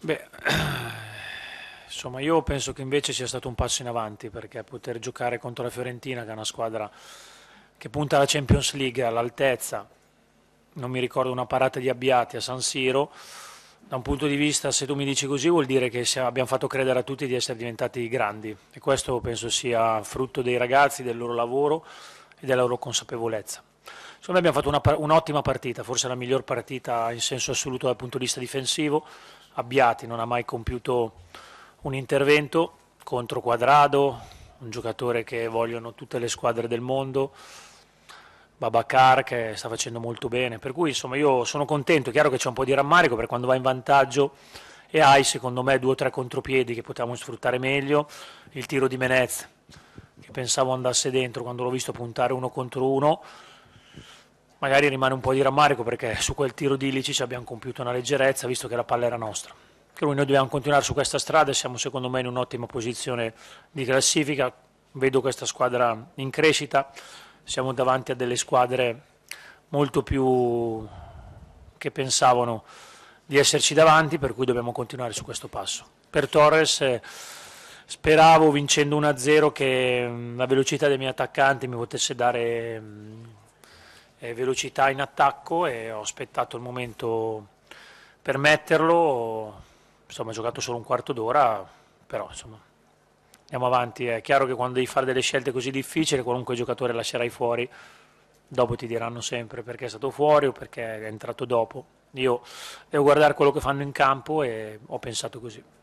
Beh, insomma, io penso che invece sia stato un passo in avanti perché poter giocare contro la Fiorentina, che è una squadra che punta alla Champions League all'altezza, non mi ricordo una parata di Abbiati a San Siro. Da un punto di vista, se tu mi dici così, vuol dire che abbiamo fatto credere a tutti di essere diventati grandi e questo penso sia frutto dei ragazzi, del loro lavoro e della loro consapevolezza. Secondo me abbiamo fatto un'ottima partita, forse la miglior partita in senso assoluto dal punto di vista difensivo Abbiati non ha mai compiuto un intervento contro Quadrado, un giocatore che vogliono tutte le squadre del mondo, Babacar che sta facendo molto bene, per cui insomma io sono contento, è chiaro che c'è un po' di rammarico per quando va in vantaggio e hai secondo me due o tre contropiedi che potevamo sfruttare meglio, il tiro di Menez che pensavo andasse dentro quando l'ho visto puntare uno contro uno magari rimane un po' di rammarico perché su quel tiro di ci abbiamo compiuto una leggerezza visto che la palla era nostra. Per cui noi dobbiamo continuare su questa strada, siamo secondo me in un'ottima posizione di classifica, vedo questa squadra in crescita, siamo davanti a delle squadre molto più che pensavano di esserci davanti, per cui dobbiamo continuare su questo passo. Per Torres eh, speravo vincendo 1-0 che mm, la velocità dei miei attaccanti mi potesse dare mm, eh, velocità in attacco e ho aspettato il momento per metterlo, insomma ho giocato solo un quarto d'ora, però insomma andiamo avanti, è chiaro che quando devi fare delle scelte così difficili qualunque giocatore lascerai fuori, dopo ti diranno sempre perché è stato fuori o perché è entrato dopo, io devo guardare quello che fanno in campo e ho pensato così.